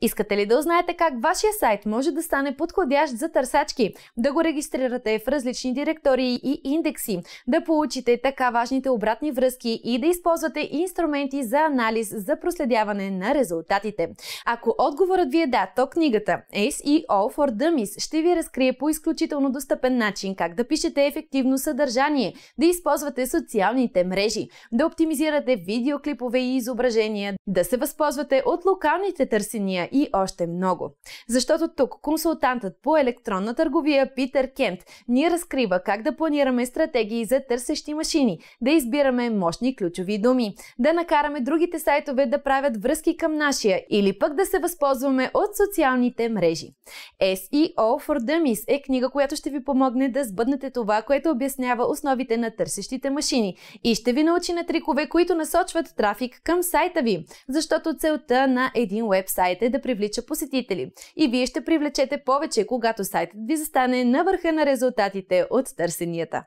Искате ли да узнаете как вашия сайт може да стане подходящ за търсачки, да го регистрирате в различни директории и индекси, да получите така важните обратни връзки и да използвате инструменти за анализ за проследяване на резултатите? Ако отговорът ви е да, то книгата SEO for Dummies ще ви разкрие по изключително достъпен начин как да пишете ефективно съдържание, да използвате социалните мрежи, да оптимизирате видеоклипове и изображения, да се възползвате от локалните търсения и още много. Защото тук консултантът по електронна търговия Питър Кент ни разкрива как да планираме стратегии за търсещи машини, да избираме мощни ключови думи, да накараме другите сайтове да правят връзки към нашия или пък да се възползваме от социалните мрежи. SEO for Dummies е книга, която ще ви помогне да сбъднете това, което обяснява основите на търсещите машини и ще ви научи на трикове, които насочват трафик към сайта ви, защото целта на един вебсайт е да да привлича посетители. И вие ще привлечете повече, когато сайтът ви застане на върха на резултатите от търсенията.